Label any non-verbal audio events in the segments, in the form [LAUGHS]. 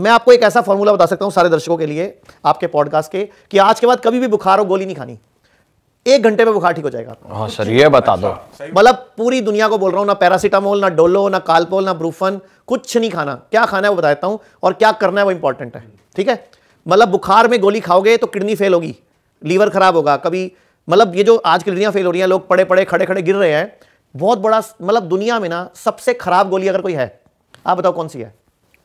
मैं आपको एक ऐसा फॉर्मूला बता सकता हूं सारे दर्शकों के लिए आपके पॉडकास्ट के कि आज के बाद कभी भी बुखार हो गोली नहीं खानी एक घंटे में बुखार ठीक हो जाएगा हाँ सर ये बता दो मतलब पूरी दुनिया को बोल रहा हूं ना पैरासिटामोल ना डोलो ना कालपोल ना ब्रूफन कुछ नहीं खाना क्या खाना है वो बता देता हूं और क्या करना है वो इंपॉर्टेंट है ठीक है मतलब बुखार में गोली खाओगे तो किडनी फेल होगी लीवर खराब होगा कभी मतलब ये जो आज किडनियां फेल हो रही हैं लोग पड़े पड़े खड़े खड़े गिर रहे हैं बहुत बड़ा मतलब दुनिया में ना सबसे खराब गोली अगर कोई है आप बताओ कौन सी है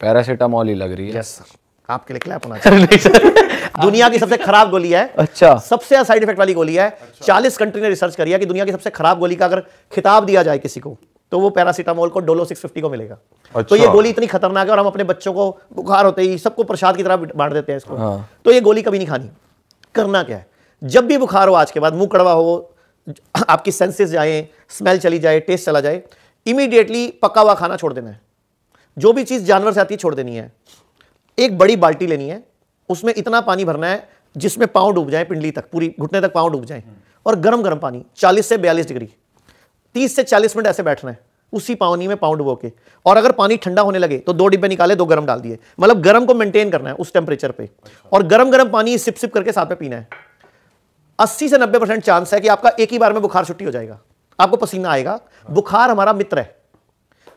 पैरासिटामोल ही लग रही है यस सर आपके लिए क्लैप होना [LAUGHS] चाहिए दुनिया की सबसे खराब गोली है अच्छा सबसे साइड इफेक्ट वाली गोली है अच्छा। चालीस कंट्री ने रिसर्च करी है कि दुनिया की सबसे खराब गोली का अगर खिताब दिया जाए किसी को तो वो पैरासीटामोल को डोलो 650 को मिलेगा अच्छा। तो ये अच्छा। गोली इतनी खतरनाक है और हम अपने बच्चों को बुखार होते ही सबको प्रसाद की तरह बांट देते हैं इसको हाँ। तो ये गोली कभी नहीं खानी करना क्या है जब भी बुखार हो आज के बाद मुंह कड़वा हो आपकी सेंसेस जाए स्मेल चली जाए टेस्ट चला जाए इमीडिएटली पका हुआ खाना छोड़ देना है जो भी चीज़ जानवर से आती है छोड़ देनी है एक बड़ी बाल्टी लेनी है उसमें इतना पानी भरना है जिसमें पांव डूब जाए पिंडली तक पूरी घुटने तक पांव डूब जाए और गर्म गर्म पानी 40 से 42 डिग्री 30 से 40 मिनट ऐसे बैठना है उसी पानी में पाउंड डुबो के और अगर पानी ठंडा होने लगे तो दो डिब्बे निकाले दो गर्म डाल दिए मतलब गर्म को मेंटेन करना है उस टेम्परेचर पे और गर्म गर्म पानी सिप सिप करके साथ में पीना है अस्सी से नब्बे परसेंट चांस है कि आपका एक ही बार में बुखार छुट्टी हो जाएगा आपको पसीना आएगा बुखार हमारा मित्र है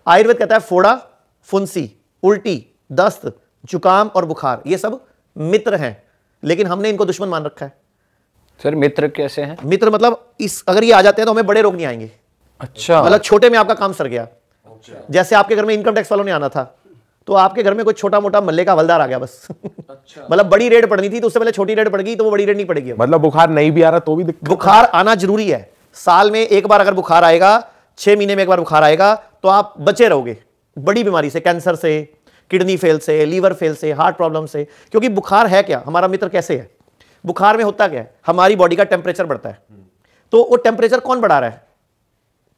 आयुर्वेद कहता है फोड़ा फुंसी उल्टी दस्त जुकाम और बुखार ये सब मित्र हैं लेकिन हमने इनको दुश्मन मान रखा है सर मित्र कैसे हैं मित्र मतलब इस अगर ये आ जाते हैं तो हमें बड़े रोग नहीं आएंगे अच्छा मतलब छोटे में आपका काम सर गया अच्छा। जैसे आपके घर में इनकम टैक्स वालों ने आना था तो आपके घर में कोई छोटा मोटा मल्ले का हलदार आ गया बस अच्छा। मतलब बड़ी रेड पड़नी थी तो उससे पहले छोटी रेड पड़ गई तो वो बड़ी रेड नहीं पड़ेगी मतलब बुखार नहीं भी आ रहा तो भी बुखार आना जरूरी है साल में एक बार अगर बुखार आएगा छह महीने में एक बार बुखार आएगा तो आप बचे रहोगे बड़ी बीमारी से कैंसर से किडनी फेल से लीवर फेल से हार्ट प्रॉब्लम से क्योंकि बुखार है क्या हमारा मित्र कैसे है बुखार में होता क्या है हमारी बॉडी का टेम्परेचर बढ़ता है तो वो टेम्परेचर कौन बढ़ा रहा है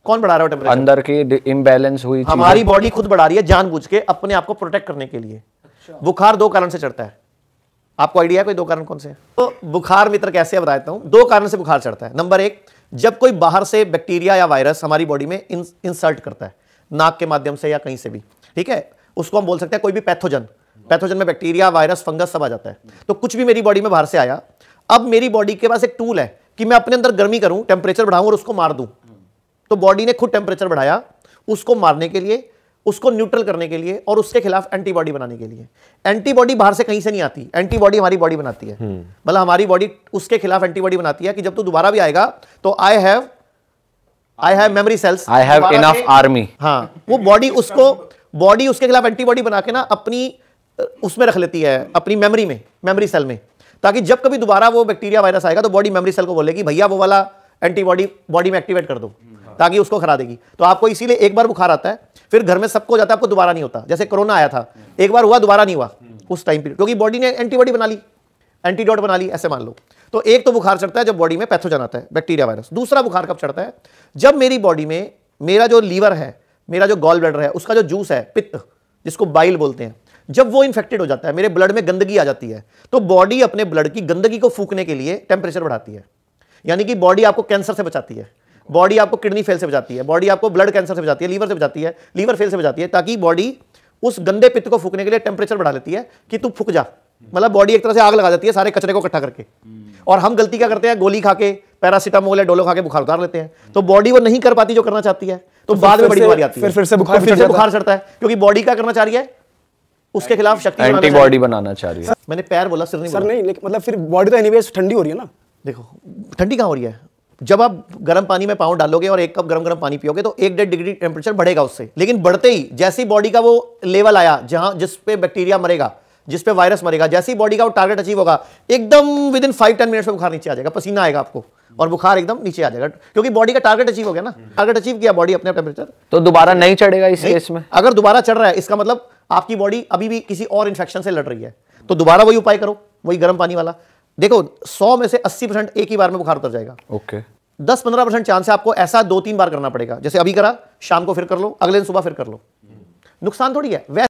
कौन बढ़ा रहा है टेम्परेचर अंदर की इम्बेलेंस हुई हमारी बॉडी खुद बढ़ा रही है जानबूझ के अपने आप को प्रोटेक्ट करने के लिए अच्छा। बुखार दो कारण से चढ़ता है आपको आइडिया है कोई दो कारण कौन से तो बुखार मित्र कैसे बता देता हूं दो कारण से बुखार चढ़ता है नंबर एक जब कोई बाहर से बैक्टीरिया या वायरस हमारी बॉडी में इंसर्ट करता है नाक के माध्यम से या कहीं से भी ठीक है उसको हम बोल सकते हैं कोई भी पैथोजन पैथोजन में बैक्टीरिया वायरस फंगस सब आ जाता है तो कुछ भी मेरी बॉडी में बाहर से आया अब मेरी बॉडी के पास एक टूल है कि मैं अपने अंदर गर्मी करूं टेम्परेचर बढ़ाऊं और उसको मार दूं तो बॉडी ने खुद टेम्परेचर बढ़ाया उसको मारने के लिए उसको न्यूट्रल करने के लिए और उसके खिलाफ एंटीबॉडी बनाने के लिए एंटीबॉडी बाहर से कहीं से नहीं आती एंटीबॉडी हमारी बॉडी बनाती है हम्म। मतलब हमारी बॉडी उसके खिलाफ एंटीबॉडी बनाती है कि जब तू दोबारा भी आएगा तो I have I have memory cells I have enough army हाँ वो बॉडी उसको बॉडी उसके खिलाफ एंटीबॉडी बना के ना अपनी उसमें रख लेती है अपनी मेमोरी में मेमोरी सेल में ताकि जब कभी दोबारा वो बैक्टीरिया वायरस आएगा तो बॉडी मेमोरी सेल को बोलेगी भैया वो वाला एंटीबॉडी बॉडी में एक्टिवेट कर दो ताकि उसको खरा देगी तो आपको इसीलिए एक बार बुखार आता है फिर घर में सबको जाता है आपको दोबारा नहीं होता जैसे कोरोना आया था एक बार हुआ दोबारा नहीं हुआ उस टाइम पीरियड क्योंकि बॉडी ने एंटीबॉडी बना ली एंटीडॉट बना ली ऐसे मान लो तो एक तो बुखार चढ़ता है जब बॉडी में पैथोजन आता है बैक्टीरिया वायरस दूसरा बुखार कब चढ़ता है जब मेरी बॉडी में मेरा जो लीवर है मेरा जो गॉल ब्लडर है उसका जो जूस है पित्त जिसको बाइल बोलते हैं जब वो इन्फेक्टेड हो जाता है मेरे ब्लड में गंदगी आ जाती है तो बॉडी अपने ब्लड की गंदगी को फूकने के लिए टेम्परेचर बढ़ाती है यानी कि बॉडी आपको कैंसर से बचाती है बॉडी आपको किडनी फेल से बचाती है बॉडी आपको ब्लड कैंसर से बचाती है लीवर से बचाती है लीवर फेल से बचाती है ताकि बॉडी उस गंदे पित्त को फूकने के लिए टेम्परेचर बढ़ा लेती है कि तू फूक जा मतलब बॉडी एक तरह से आग लगा देती है सारे कचरे को इकट्ठा करके हम्म। और हम गलती क्या करते हैं गोली खा के पैरासिटामोल या डोलो खा के बुखार उतार लेते हैं तो बॉडी वो नहीं कर पाती जो करना चाहती है तो, तो बाद में बड़ी बीमारी आती है फिर से बुखार फिर से बुखार चढ़ता है क्योंकि बॉडी क्या करना चाह रही है उसके खिलाफ शक्ति एंटीबॉडी बनाना चाह रही है मैंने पैर बोला सर नहीं सर नहीं मतलब फिर बॉडी तो एनीवेज ठंडी हो रही है ना देखो ठंडी कहाँ हो रही है जब आप गर्म पानी में पाँव डालोगे और एक कप गर्म गर्म पानी पियोगे तो एक डेढ़ डिग्री टेम्परेचर बढ़ेगा उससे लेकिन बढ़ते ही जैसी बॉडी का वो लेवल आया जहाँ जिस पे बैक्टीरिया मरेगा जिस पे वायरस मरेगा जैसे ही बॉडी का वो टारगेट अचीव होगा एकदम within five ten minutes में बुखार नीचे आ जाएगा पसीना आएगा आपको और बुखार एकदम नीचे आ जाएगा क्योंकि बॉडी का टारगेट अचीव हो गया ना टारगेट अचीव किया बॉडी अपने टेम्परेचर तो दोबारा नहीं चढ़ेगा इस केस में अगर दोबारा चढ़ रहा है इसका मतलब आपकी बॉडी अभी भी किसी और इन्फेक्शन से लड़ रही है तो दोबारा वही उपाय करो वही गर्म पानी वाला देखो सौ में से अस्सी परसेंट एक ही बार में बुखार उतर जाएगा ओके दस पंद्रह परसेंट चांस है आपको ऐसा दो तीन बार करना पड़ेगा जैसे अभी करा शाम को फिर कर लो अगले दिन सुबह फिर कर लो नुकसान थोड़ी है वैसे